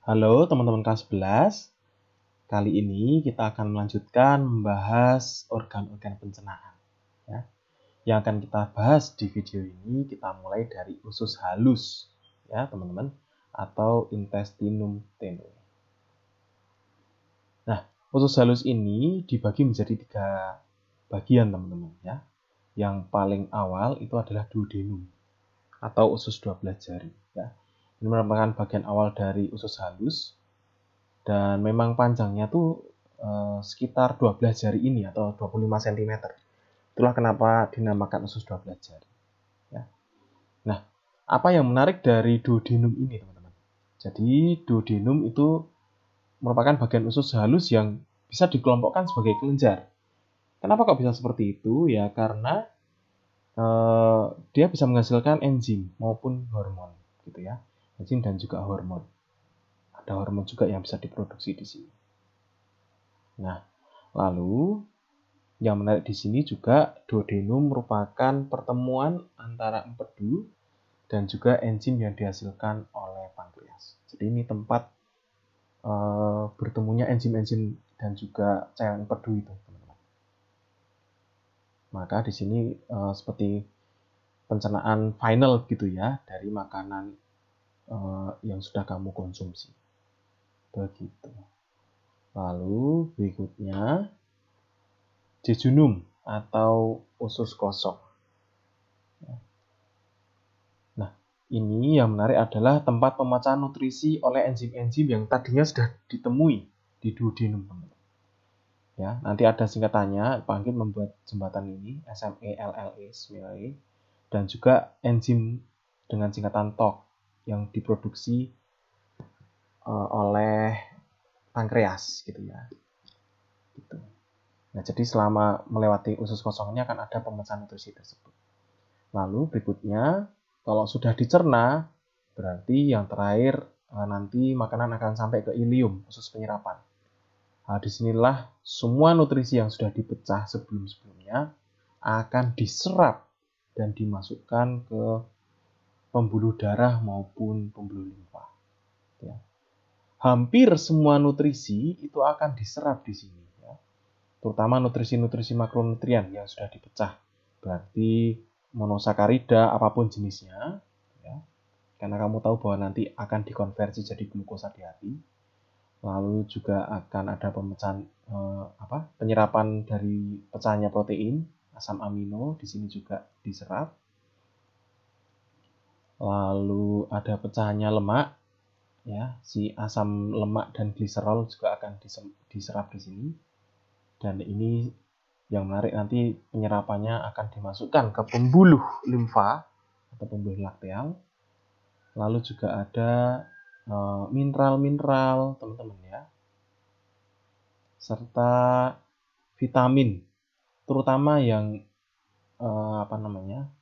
Halo teman-teman kelas 11. Kali ini kita akan melanjutkan membahas organ-organ pencernaan. Ya. Yang akan kita bahas di video ini kita mulai dari usus halus, ya teman-teman, atau intestinum tenue. Nah, usus halus ini dibagi menjadi tiga bagian teman-teman ya. Yang paling awal itu adalah duodenum atau usus 12 jari. Ini merupakan bagian awal dari usus halus dan memang panjangnya tuh eh, sekitar 12 jari ini atau 25 cm. Itulah kenapa dinamakan usus 12 jari. Ya. Nah, apa yang menarik dari duodenum ini, teman-teman? Jadi, duodenum itu merupakan bagian usus halus yang bisa dikelompokkan sebagai kelenjar. Kenapa kok bisa seperti itu? Ya karena eh, dia bisa menghasilkan enzim maupun hormon, gitu ya enzim dan juga hormon. Ada hormon juga yang bisa diproduksi di sini. Nah, lalu yang menarik di sini juga duodenum merupakan pertemuan antara empedu dan juga enzim yang dihasilkan oleh pankreas. Jadi ini tempat e, bertemunya enzim-enzim dan juga cairan empedu itu, teman-teman. Maka di sini e, seperti pencernaan final gitu ya dari makanan Eh, yang sudah kamu konsumsi. Begitu. Lalu berikutnya jejunum atau usus kosong. Ya. Nah, ini yang menarik adalah tempat pemecahan nutrisi oleh enzim-enzim yang tadinya sudah ditemui di duodenum. Ya, nanti ada singkatannya, bangkit membuat jembatan ini, SMELLE, e, dan juga enzim dengan singkatan TOK, yang diproduksi uh, oleh pankreas gitu ya. Gitu. Nah, jadi selama melewati usus kosongnya akan ada pemecahan nutrisi tersebut. Lalu berikutnya, kalau sudah dicerna, berarti yang terakhir eh, nanti makanan akan sampai ke ilium, usus penyerapan. Nah, disinilah semua nutrisi yang sudah dipecah sebelum-sebelumnya akan diserap dan dimasukkan ke pembuluh darah maupun pembuluh limpa. Ya. Hampir semua nutrisi itu akan diserap di sini, ya. terutama nutrisi-nutrisi makronutrien yang sudah dipecah, berarti monosakarida apapun jenisnya, ya. karena kamu tahu bahwa nanti akan dikonversi jadi glukosa di hati, lalu juga akan ada pemecahan eh, apa penyerapan dari pecahnya protein asam amino di sini juga diserap lalu ada pecahannya lemak ya si asam lemak dan gliserol juga akan diserap di sini dan ini yang menarik nanti penyerapannya akan dimasukkan ke pembuluh limfa atau pembuluh lakteal lalu juga ada eh, mineral-mineral teman-teman ya serta vitamin terutama yang eh, apa namanya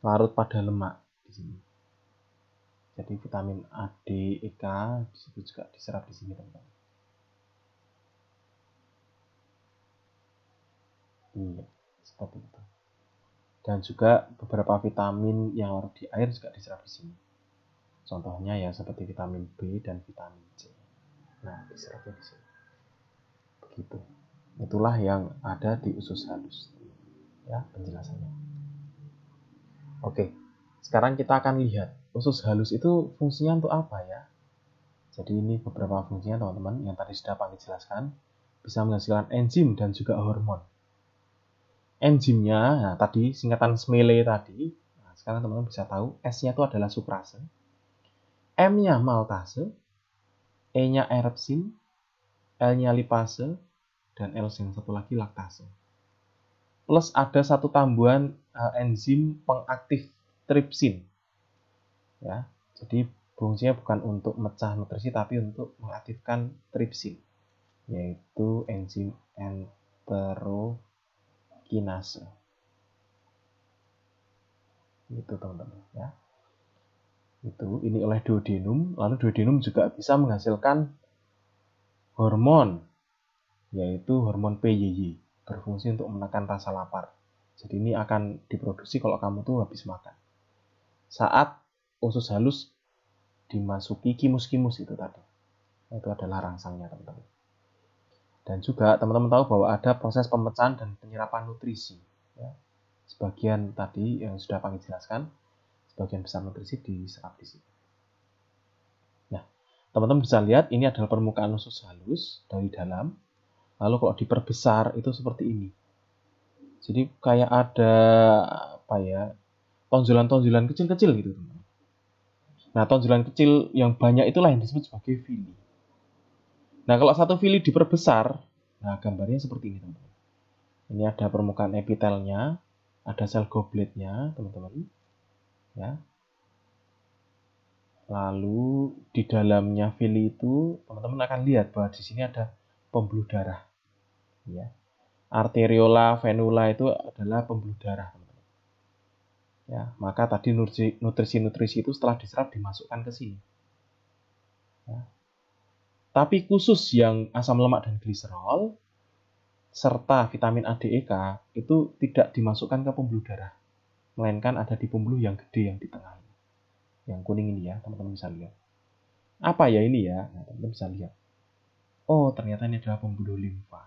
larut pada lemak di sini jadi vitamin A, D, E, K disitu juga diserap di sini teman-teman. Iya, seperti itu. Dan juga beberapa vitamin yang larut di air juga diserap di sini. Contohnya ya seperti vitamin B dan vitamin C. Nah, diserapnya di sini. Begitu. Itulah yang ada di usus halus. Ya, penjelasannya. Oke, sekarang kita akan lihat Usus halus itu fungsinya untuk apa ya? Jadi ini beberapa fungsinya teman-teman yang tadi sudah Pak jelaskan. Bisa menghasilkan enzim dan juga hormon. Enzimnya, nah, tadi singkatan SMELE tadi, nah, sekarang teman-teman bisa tahu S-nya itu adalah suprase, M-nya maltase, E-nya erepsin, L-nya lipase, dan L yang satu lagi laktase. Plus ada satu tambahan eh, enzim pengaktif tripsin ya jadi fungsinya bukan untuk mecah nutrisi tapi untuk mengaktifkan tripsin yaitu enzim enterokinase itu teman-teman ya itu ini oleh duodenum lalu duodenum juga bisa menghasilkan hormon yaitu hormon PYY berfungsi untuk menekan rasa lapar jadi ini akan diproduksi kalau kamu tuh habis makan saat usus halus dimasuki kimus-kimus itu tadi. Itu adalah rangsangnya teman-teman. Dan juga teman-teman tahu bahwa ada proses pemecahan dan penyerapan nutrisi. Ya. Sebagian tadi yang sudah kami jelaskan, sebagian besar nutrisi diserap di sini. Nah, teman-teman bisa lihat ini adalah permukaan usus halus dari dalam. Lalu kalau diperbesar itu seperti ini. Jadi kayak ada apa ya tonjolan-tonjolan kecil-kecil gitu teman Nah, tonjolan kecil yang banyak itulah yang disebut sebagai fili Nah, kalau satu fili diperbesar, nah gambarnya seperti ini, teman-teman. Ini ada permukaan epitelnya, ada sel gobletnya, teman-teman. Ya. Lalu di dalamnya fili itu, teman-teman akan lihat bahwa di sini ada pembuluh darah. Ya. Arteriola venula itu adalah pembuluh darah, teman-teman Ya, maka tadi nutrisi-nutrisi itu setelah diserap dimasukkan ke sini. Ya. Tapi khusus yang asam lemak dan gliserol serta vitamin A, D, E, K itu tidak dimasukkan ke pembuluh darah, melainkan ada di pembuluh yang gede yang di tengah Yang kuning ini ya, teman-teman bisa lihat. Apa ya ini ya? teman nah, teman-teman bisa lihat. Oh, ternyata ini adalah pembuluh limfa.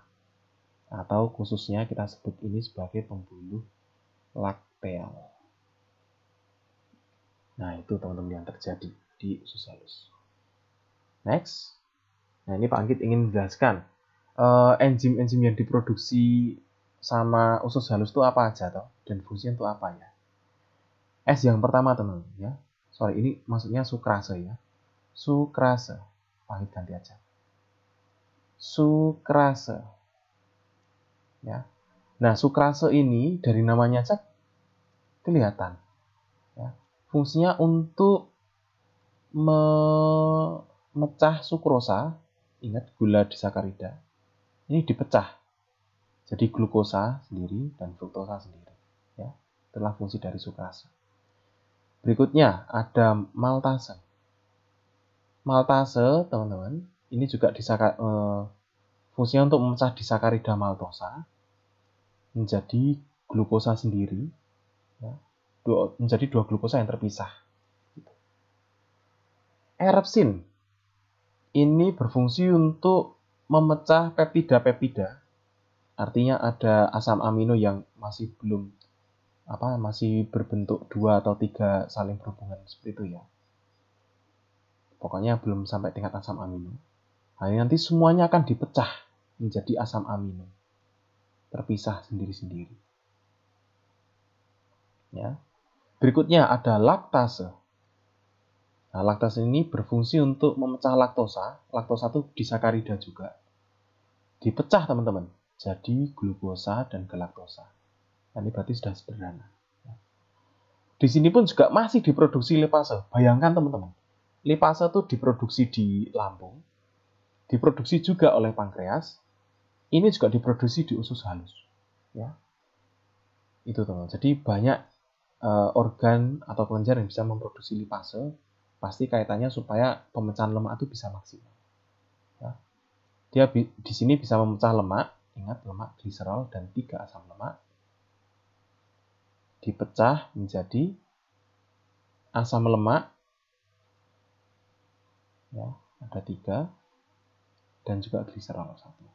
Atau khususnya kita sebut ini sebagai pembuluh lakteal. Nah, itu teman-teman yang terjadi di usus halus. Next. Nah, ini Pak Anggit ingin menjelaskan eh, enzim-enzim uh, yang diproduksi sama usus halus itu apa aja toh dan fungsinya itu apa ya. S yang pertama teman teman ya. Sorry, ini maksudnya sukrase ya. Sukrase. Pak Anggit ganti aja. Sukrase. Ya. Nah, sukrase ini dari namanya cek kelihatan Fungsinya untuk memecah sukrosa, ingat gula disakarida, ini dipecah. Jadi glukosa sendiri dan fruktosa sendiri. Ya, itulah fungsi dari sukrosa Berikutnya ada maltase. Maltase, teman-teman, ini juga disakar, eh, fungsinya untuk memecah disakarida maltosa menjadi glukosa sendiri dua, menjadi dua glukosa yang terpisah. Erepsin ini berfungsi untuk memecah peptida-peptida. Artinya ada asam amino yang masih belum apa masih berbentuk dua atau tiga saling berhubungan seperti itu ya. Pokoknya belum sampai tingkat asam amino. Hari nah, nanti semuanya akan dipecah menjadi asam amino. Terpisah sendiri-sendiri. Ya. Berikutnya ada laktase. Nah, laktase ini berfungsi untuk memecah laktosa. Laktosa itu disakarida juga. Dipecah, teman-teman. Jadi glukosa dan galaktosa. Nah, ini berarti sudah sederhana. Di sini pun juga masih diproduksi lipase. Bayangkan, teman-teman. Lipase itu diproduksi di lambung. Diproduksi juga oleh pankreas. Ini juga diproduksi di usus halus. Ya, itu teman. Jadi banyak uh, organ atau kelenjar yang bisa memproduksi lipase, pasti kaitannya supaya pemecahan lemak itu bisa maksimal. Ya. Dia bi di sini bisa memecah lemak, ingat lemak gliserol dan tiga asam lemak, dipecah menjadi asam lemak, ya, ada tiga, dan juga gliserol satu.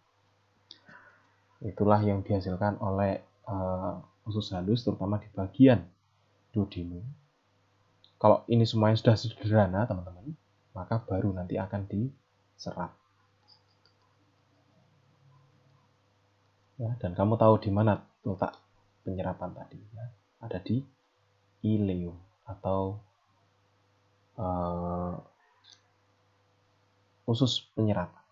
Itulah yang dihasilkan oleh uh, usus halus terutama di bagian duodenum. Kalau ini semuanya sudah sederhana, teman-teman, maka baru nanti akan diserap. Ya, dan kamu tahu di mana letak penyerapan tadi? Ya? Ada di ileum atau uh, usus penyerapan.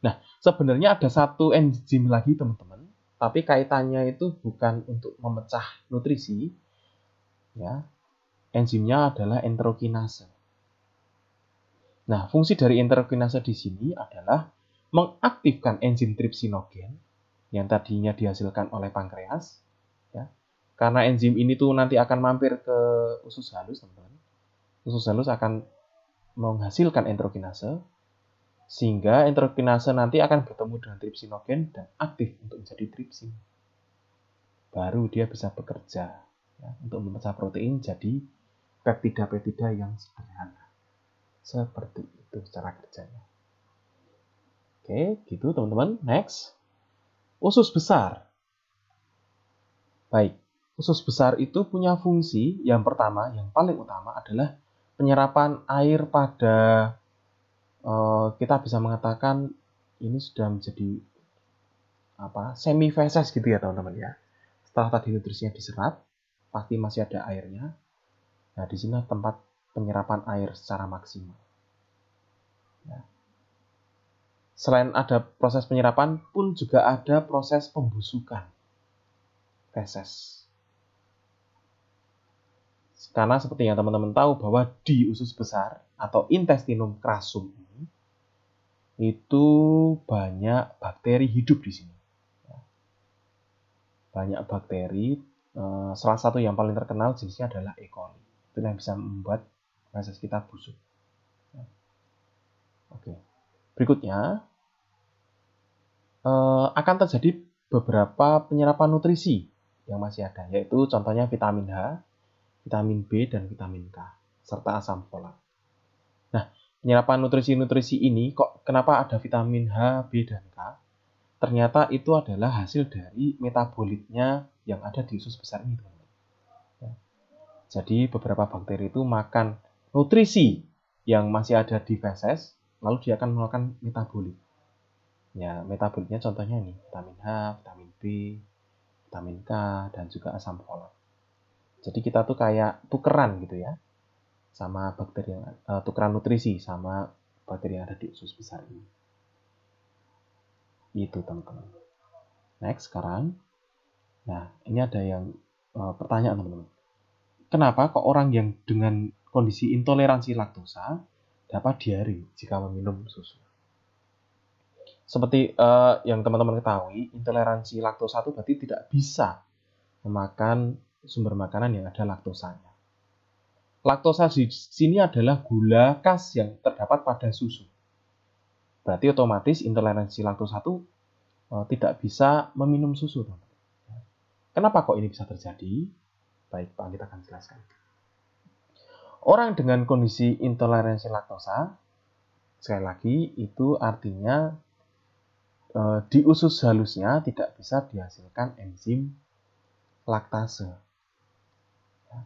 Nah, sebenarnya ada satu enzim lagi, teman-teman, tapi kaitannya itu bukan untuk memecah nutrisi, ya enzimnya adalah enterokinase. Nah, fungsi dari enterokinase di sini adalah mengaktifkan enzim tripsinogen yang tadinya dihasilkan oleh pankreas. Ya. Karena enzim ini tuh nanti akan mampir ke usus halus, teman-teman. Usus halus akan menghasilkan enterokinase, sehingga enterokinase nanti akan bertemu dengan tripsinogen dan aktif untuk menjadi tripsin. Baru dia bisa bekerja ya, untuk memecah protein jadi peptida-peptida yang sederhana. Seperti itu cara kerjanya. Oke, gitu teman-teman. Next. Usus besar. Baik, usus besar itu punya fungsi yang pertama, yang paling utama adalah penyerapan air pada uh, kita bisa mengatakan ini sudah menjadi apa semi feses gitu ya teman-teman ya. Setelah tadi nutrisinya diserap, pasti masih ada airnya. Nah, di sini tempat penyerapan air secara maksimal. Ya. Selain ada proses penyerapan pun juga ada proses pembusukan feses. Karena seperti yang teman-teman tahu bahwa di usus besar atau intestinum crassum ini itu banyak bakteri hidup di sini. Ya. Banyak bakteri Eh, salah satu yang paling terkenal jenisnya adalah E. coli. Itu yang bisa membuat proses kita busuk. Ya. Oke, berikutnya eh, akan terjadi beberapa penyerapan nutrisi yang masih ada, yaitu contohnya vitamin H, vitamin B, dan vitamin K, serta asam folat. Nah, penyerapan nutrisi-nutrisi ini kok kenapa ada vitamin H, B, dan K? Ternyata itu adalah hasil dari metabolitnya yang ada di usus besar ini. Ya. Jadi beberapa bakteri itu makan nutrisi yang masih ada di feses, lalu dia akan melakukan metabolik. Ya, metaboliknya contohnya ini, vitamin H, vitamin B, vitamin K, dan juga asam folat. Jadi kita tuh kayak tukeran gitu ya, sama bakteri yang, uh, tukeran nutrisi sama bakteri yang ada di usus besar ini. Itu teman-teman. Next sekarang Nah, ini ada yang uh, pertanyaan teman-teman. Kenapa kok orang yang dengan kondisi intoleransi laktosa dapat diari jika meminum susu? Seperti uh, yang teman-teman ketahui, intoleransi laktosa itu berarti tidak bisa memakan sumber makanan yang ada laktosanya. Laktosa di sini adalah gula khas yang terdapat pada susu. Berarti otomatis intoleransi laktosa itu uh, tidak bisa meminum susu, teman Kenapa kok ini bisa terjadi? Baik, Pak, kita akan jelaskan. Orang dengan kondisi intoleransi laktosa, sekali lagi, itu artinya e, di usus halusnya tidak bisa dihasilkan enzim laktase. Ya,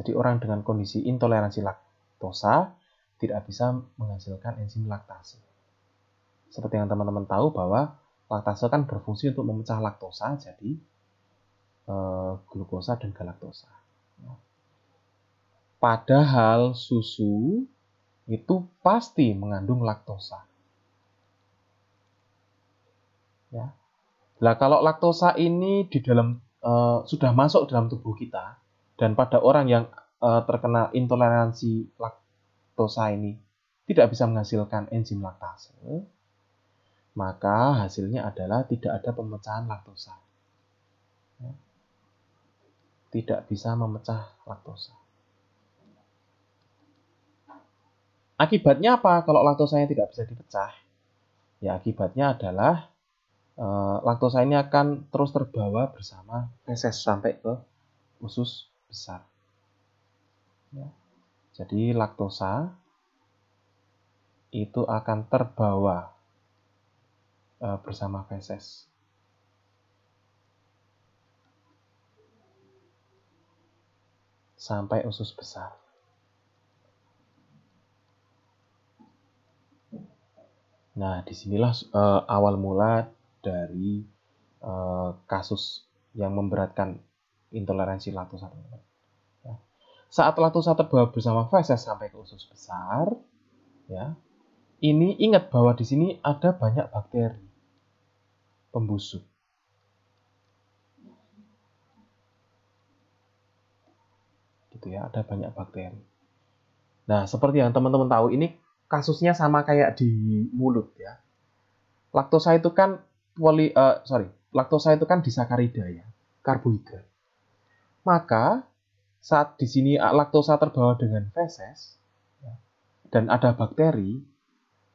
jadi orang dengan kondisi intoleransi laktosa tidak bisa menghasilkan enzim laktase. Seperti yang teman-teman tahu bahwa laktase kan berfungsi untuk memecah laktosa, jadi Eh, glukosa dan galaktosa. Ya. Padahal susu itu pasti mengandung laktosa. Ya. Nah, kalau laktosa ini di dalam uh, sudah masuk dalam tubuh kita dan pada orang yang uh, terkena intoleransi laktosa ini tidak bisa menghasilkan enzim laktase, maka hasilnya adalah tidak ada pemecahan laktosa tidak bisa memecah laktosa. Akibatnya apa kalau laktosanya tidak bisa dipecah? Ya akibatnya adalah e, laktosa ini akan terus terbawa bersama feses sampai ke usus besar. Ya. Jadi laktosa itu akan terbawa e, bersama feses. sampai usus besar. Nah, disinilah uh, awal mula dari uh, kasus yang memberatkan intoleransi laktosa. Ya. Saat laktosa terbawa bersama feses sampai ke usus besar, ya, ini ingat bahwa di sini ada banyak bakteri pembusuk. gitu ya, ada banyak bakteri. Nah, seperti yang teman-teman tahu, ini kasusnya sama kayak di mulut ya. Laktosa itu kan poli, uh, sorry, laktosa itu kan disakarida ya, karbohidrat. Maka saat di sini eh, laktosa terbawa dengan feses ya, dan ada bakteri,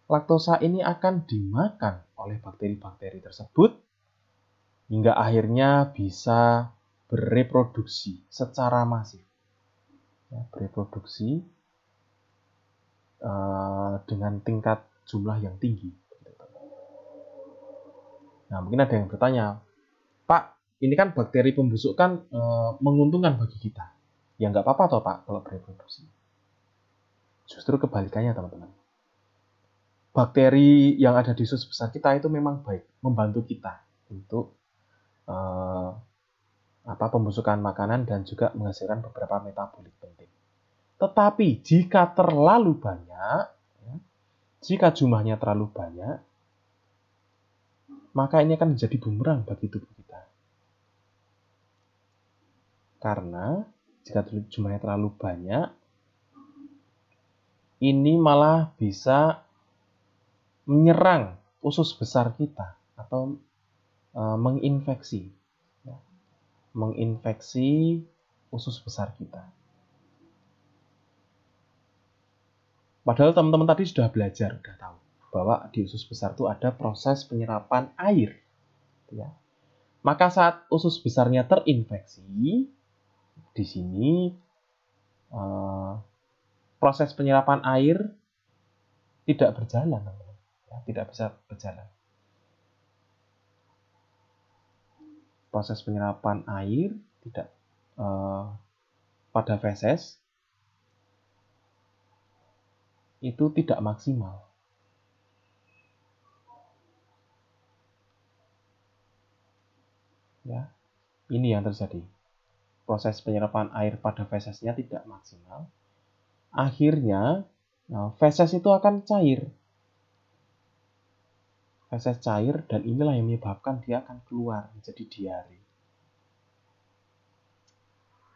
laktosa ini akan dimakan oleh bakteri-bakteri tersebut hingga akhirnya bisa bereproduksi secara masif ya, bereproduksi uh, eh, dengan tingkat jumlah yang tinggi. Nah, mungkin ada yang bertanya, Pak, ini kan bakteri pembusuk kan e, menguntungkan bagi kita. Ya nggak apa-apa toh Pak kalau bereproduksi. Justru kebalikannya teman-teman. Bakteri yang ada di usus besar kita itu memang baik, membantu kita untuk e, apa pembusukan makanan dan juga menghasilkan beberapa metabolit penting. Tetapi jika terlalu banyak, ya, jika jumlahnya terlalu banyak, maka ini akan menjadi bumerang bagi tubuh kita. Karena jika jumlahnya terlalu banyak, ini malah bisa menyerang usus besar kita atau e, menginfeksi menginfeksi usus besar kita. Padahal teman-teman tadi sudah belajar, sudah tahu bahwa di usus besar itu ada proses penyerapan air. Ya. Maka saat usus besarnya terinfeksi, di sini uh, proses penyerapan air tidak berjalan, Ya, tidak bisa berjalan. proses penyerapan air tidak uh, pada feses itu tidak maksimal. Ya, ini yang terjadi. Proses penyerapan air pada fesesnya tidak maksimal. Akhirnya, nah, feses itu akan cair feses cair dan inilah yang menyebabkan dia akan keluar menjadi diare.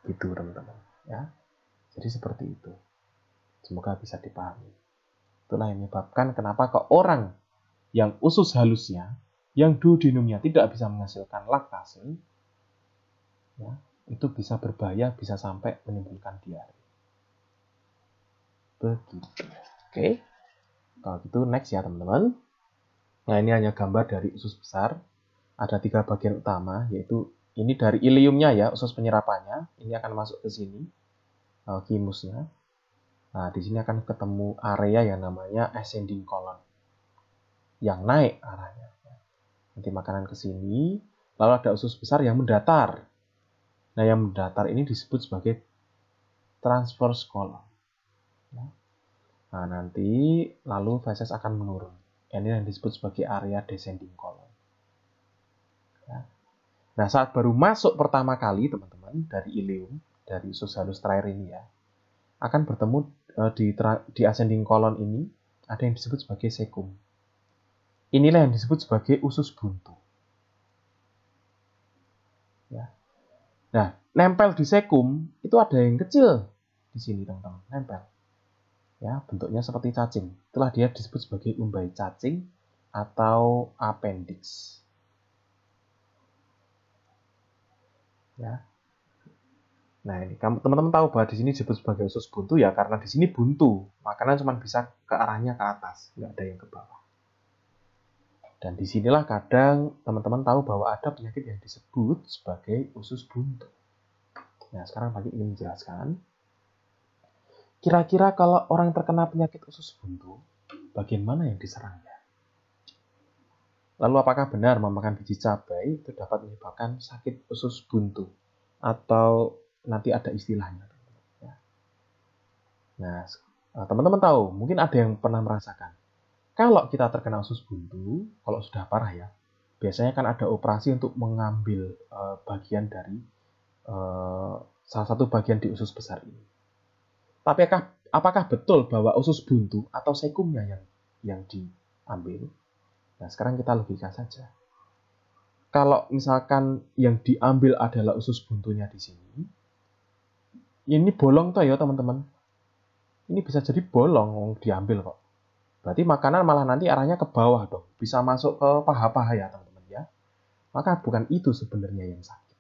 Itu teman-teman ya. Jadi seperti itu. Semoga bisa dipahami. Itulah yang menyebabkan kenapa ke orang yang usus halusnya, yang duodenumnya tidak bisa menghasilkan laktase, ya, itu bisa berbahaya, bisa sampai menimbulkan diare. Begitu. Oke. Kalau gitu next ya teman-teman. Nah ini hanya gambar dari usus besar. Ada tiga bagian utama, yaitu ini dari iliumnya ya, usus penyerapannya. Ini akan masuk ke sini, eh, kimusnya. Nah, di sini akan ketemu area yang namanya ascending colon. Yang naik arahnya. Nanti makanan ke sini, lalu ada usus besar yang mendatar. Nah, yang mendatar ini disebut sebagai transverse colon. Nah, nanti lalu feses akan menurun. Ini yang disebut sebagai area descending column. Ya. Nah, saat baru masuk pertama kali, teman-teman, dari ileum, dari usus halus terakhir ini ya, akan bertemu e, di, di ascending colon ini, ada yang disebut sebagai sekum. Inilah yang disebut sebagai usus buntu. Ya. Nah, nempel di sekum itu ada yang kecil di sini, teman-teman, nempel ya bentuknya seperti cacing. Itulah dia disebut sebagai umbai cacing atau appendix. Ya. Nah, ini teman-teman tahu bahwa di sini disebut sebagai usus buntu ya karena di sini buntu, makanan cuma bisa ke arahnya ke atas, nggak ada yang ke bawah. Dan disinilah kadang teman-teman tahu bahwa ada penyakit yang disebut sebagai usus buntu. Nah, sekarang Pak ingin menjelaskan Kira-kira kalau orang terkena penyakit usus buntu, bagian mana yang diserangnya? Lalu apakah benar memakan biji cabai itu dapat menyebabkan sakit usus buntu? Atau nanti ada istilahnya? Ya. Nah, eh, teman-teman tahu, mungkin ada yang pernah merasakan. Kalau kita terkena usus buntu, kalau sudah parah ya, biasanya kan ada operasi untuk mengambil uh, bagian dari uh, salah satu bagian di usus besar ini. Tapi apakah, apakah betul bahwa usus buntu atau sekumnya yang yang diambil? Nah, sekarang kita logika saja. Kalau misalkan yang diambil adalah usus buntunya di sini, ini bolong toh ya teman-teman. Ini bisa jadi bolong diambil kok. Berarti makanan malah nanti arahnya ke bawah dong. Bisa masuk ke paha-paha ya teman-teman ya. Maka bukan itu sebenarnya yang sakit.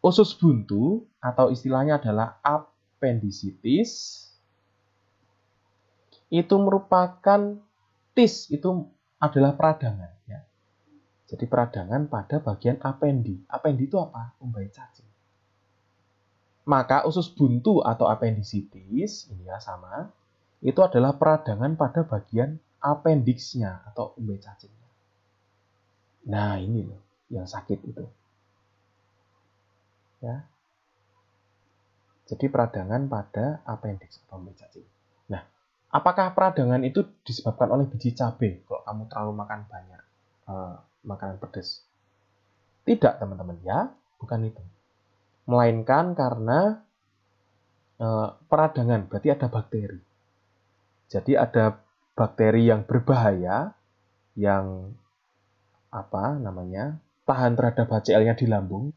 Usus buntu atau istilahnya adalah up appendicitis itu merupakan tis itu adalah peradangan ya. Jadi peradangan pada bagian apendi. Apendi itu apa? Umbai cacing. Maka usus buntu atau appendicitis ini ya sama. Itu adalah peradangan pada bagian appendixnya atau umbai cacingnya. Nah ini loh yang sakit itu. Ya, jadi peradangan pada appendix atau kemampuan Nah, apakah peradangan itu disebabkan oleh biji cabai kalau kamu terlalu makan banyak uh, makanan pedas? Tidak, teman-teman ya, bukan itu. Melainkan karena uh, peradangan, berarti ada bakteri. Jadi ada bakteri yang berbahaya yang apa namanya? tahan terhadap HCl-nya di lambung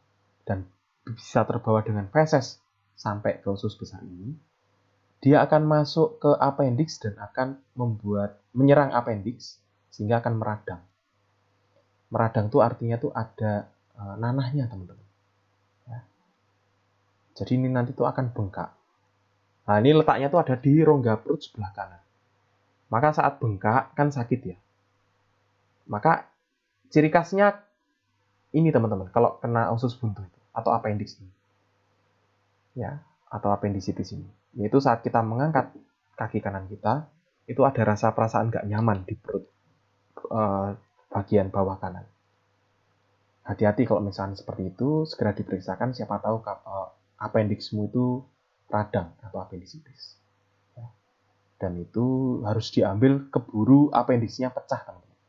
dan bisa terbawa dengan feses sampai ke usus besar ini, dia akan masuk ke appendix dan akan membuat menyerang appendix sehingga akan meradang. Meradang itu artinya tuh ada e, nanahnya teman-teman. Ya. Jadi ini nanti tuh akan bengkak. Nah ini letaknya tuh ada di rongga perut sebelah kanan. Maka saat bengkak kan sakit ya. Maka ciri khasnya ini teman-teman kalau kena usus buntu itu atau appendix ini ya atau appendicitis ini yaitu saat kita mengangkat kaki kanan kita itu ada rasa perasaan nggak nyaman di perut eh, bagian bawah kanan hati-hati kalau misalnya seperti itu segera diperiksakan siapa tahu eh, itu radang atau appendicitis ya. dan itu harus diambil keburu appendixnya pecah teman-teman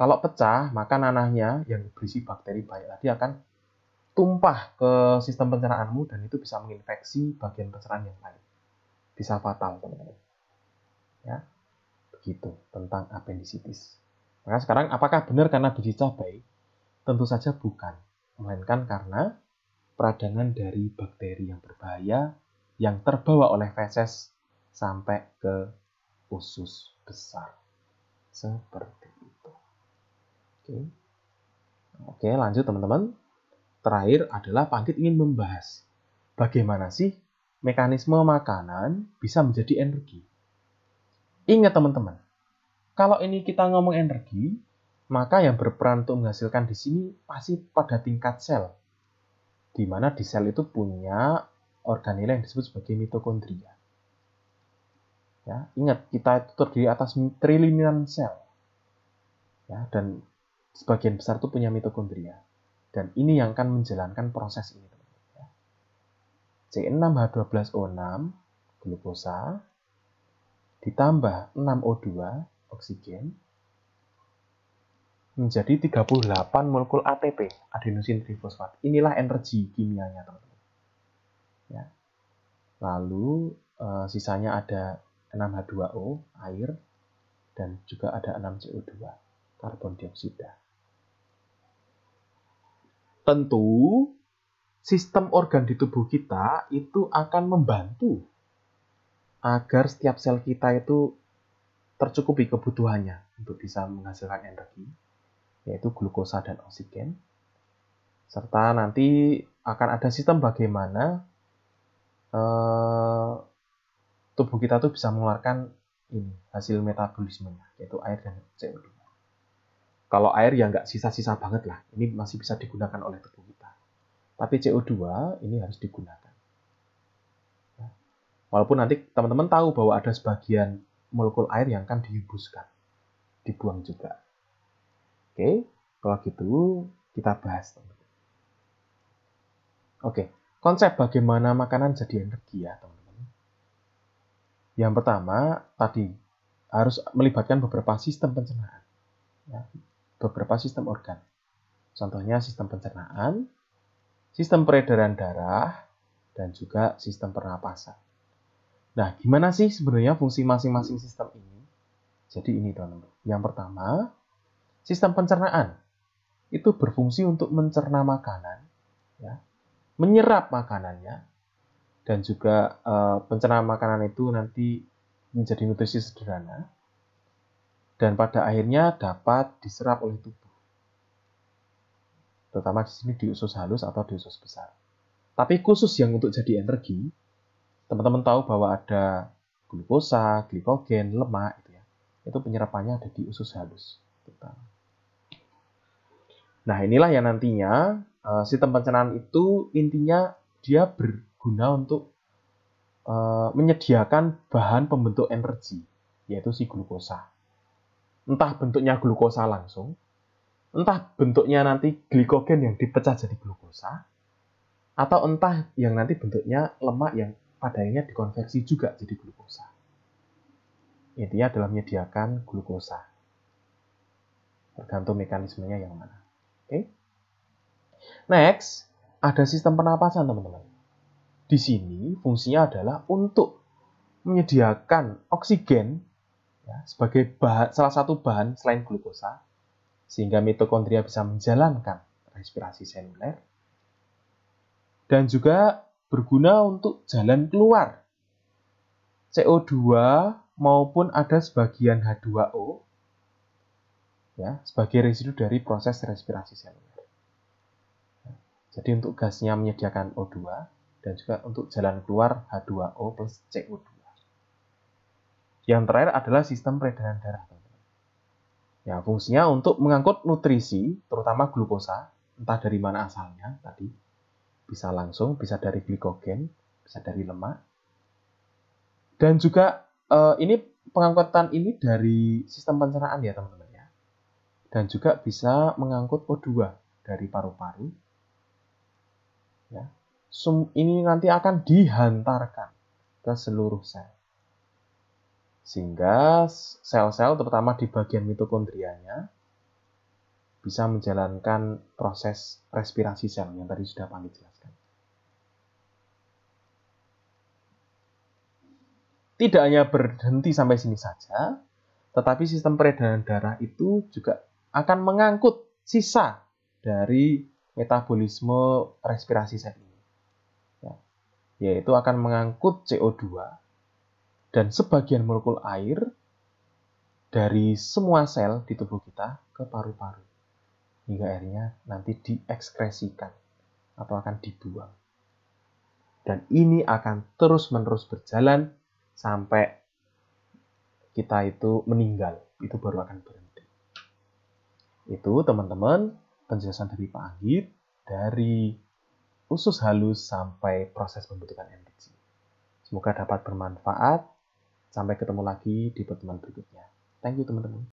kalau pecah maka nanahnya yang berisi bakteri baik tadi akan tumpah ke sistem pencernaanmu dan itu bisa menginfeksi bagian pencernaan yang lain. Bisa fatal, Ya. Begitu tentang appendicitis. Maka sekarang apakah benar karena biji cabai? Tentu saja bukan, melainkan karena peradangan dari bakteri yang berbahaya yang terbawa oleh feses sampai ke usus besar. Seperti itu. Oke. Oke, lanjut teman-teman. Terakhir adalah Pangkit ingin membahas bagaimana sih mekanisme makanan bisa menjadi energi. Ingat teman-teman, kalau ini kita ngomong energi, maka yang berperan untuk menghasilkan di sini pasti pada tingkat sel. Di mana di sel itu punya organel yang disebut sebagai mitokondria. Ya, ingat, kita itu terdiri atas triliunan sel. Ya, dan sebagian besar itu punya mitokondria. Dan ini yang akan menjalankan proses ini. Ya. C6H12O6 glukosa ditambah 6O2 oksigen menjadi 38 molekul ATP adenosin trifosfat. Inilah energi kimianya, teman-teman. Ya. Lalu eh, sisanya ada 6H2O air dan juga ada 6CO2 karbon dioksida. Tentu sistem organ di tubuh kita itu akan membantu agar setiap sel kita itu tercukupi kebutuhannya untuk bisa menghasilkan energi, yaitu glukosa dan oksigen. Serta nanti akan ada sistem bagaimana eh, tubuh kita tuh bisa mengeluarkan ini hasil metabolismenya, yaitu air dan CO2. Kalau air yang nggak sisa-sisa banget lah. Ini masih bisa digunakan oleh tubuh kita. Tapi CO2 ini harus digunakan. Ya. Walaupun nanti teman-teman tahu bahwa ada sebagian molekul air yang kan dihembuskan. Dibuang juga. Oke, kalau gitu kita bahas. Teman -teman. Oke, konsep bagaimana makanan jadi energi ya teman-teman. Yang pertama tadi harus melibatkan beberapa sistem pencernaan. Ya, beberapa sistem organ. Contohnya sistem pencernaan, sistem peredaran darah, dan juga sistem pernapasan. Nah, gimana sih sebenarnya fungsi masing-masing sistem ini? Jadi ini teman-teman. Yang pertama, sistem pencernaan. Itu berfungsi untuk mencerna makanan, ya, menyerap makanannya, dan juga e, pencernaan makanan itu nanti menjadi nutrisi sederhana dan pada akhirnya dapat diserap oleh tubuh. Terutama di sini di usus halus atau di usus besar. Tapi khusus yang untuk jadi energi, teman-teman tahu bahwa ada glukosa, glikogen, lemak itu ya. Itu penyerapannya ada di usus halus Nah, inilah yang nantinya eh, sistem pencernaan itu intinya dia berguna untuk eh, menyediakan bahan pembentuk energi, yaitu si glukosa entah bentuknya glukosa langsung, entah bentuknya nanti glikogen yang dipecah jadi glukosa, atau entah yang nanti bentuknya lemak yang pada akhirnya dikonversi juga jadi glukosa. Intinya adalah menyediakan glukosa. Tergantung mekanismenya yang mana. Oke. Next, ada sistem pernapasan, teman-teman. Di sini fungsinya adalah untuk menyediakan oksigen ya, sebagai bahan, salah satu bahan selain glukosa, sehingga mitokondria bisa menjalankan respirasi seluler, dan juga berguna untuk jalan keluar. CO2 maupun ada sebagian H2O ya, sebagai residu dari proses respirasi seluler. Ya, jadi untuk gasnya menyediakan O2 dan juga untuk jalan keluar H2O plus CO2. Yang terakhir adalah sistem peredaran darah. Ya, fungsinya untuk mengangkut nutrisi, terutama glukosa, entah dari mana asalnya tadi. Bisa langsung, bisa dari glikogen, bisa dari lemak. Dan juga eh, ini pengangkutan ini dari sistem pencernaan ya, teman-teman ya. Dan juga bisa mengangkut O2 dari paru-paru. Ya. Ini nanti akan dihantarkan ke seluruh sel. Sehingga sel-sel terutama di bagian mitokondrianya bisa menjalankan proses respirasi sel yang tadi sudah Pandu jelaskan. Tidak hanya berhenti sampai sini saja, tetapi sistem peredaran darah itu juga akan mengangkut sisa dari metabolisme respirasi sel ini. Ya, yaitu akan mengangkut CO2 dan sebagian molekul air dari semua sel di tubuh kita ke paru-paru hingga airnya nanti diekskresikan atau akan dibuang. Dan ini akan terus-menerus berjalan sampai kita itu meninggal. Itu baru akan berhenti. Itu teman-teman penjelasan dari Pak Anggit dari usus halus sampai proses pembentukan energi Semoga dapat bermanfaat Sampai ketemu lagi di pertemuan berikutnya. Thank you teman-teman.